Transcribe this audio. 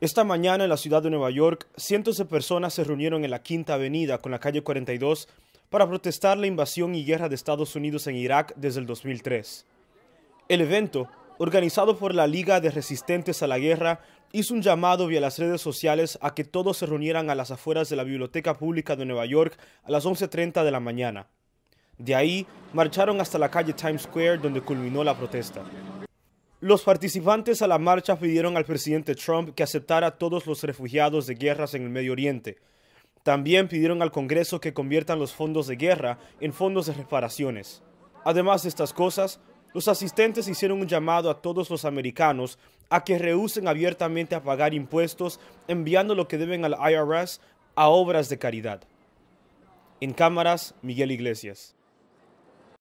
Esta mañana en la ciudad de Nueva York, cientos de personas se reunieron en la Quinta Avenida con la calle 42 para protestar la invasión y guerra de Estados Unidos en Irak desde el 2003. El evento, organizado por la Liga de Resistentes a la Guerra, hizo un llamado vía las redes sociales a que todos se reunieran a las afueras de la Biblioteca Pública de Nueva York a las 11.30 de la mañana. De ahí, marcharon hasta la calle Times Square donde culminó la protesta. Los participantes a la marcha pidieron al presidente Trump que aceptara a todos los refugiados de guerras en el Medio Oriente. También pidieron al Congreso que conviertan los fondos de guerra en fondos de reparaciones. Además de estas cosas, los asistentes hicieron un llamado a todos los americanos a que rehúsen abiertamente a pagar impuestos enviando lo que deben al IRS a obras de caridad. En cámaras, Miguel Iglesias.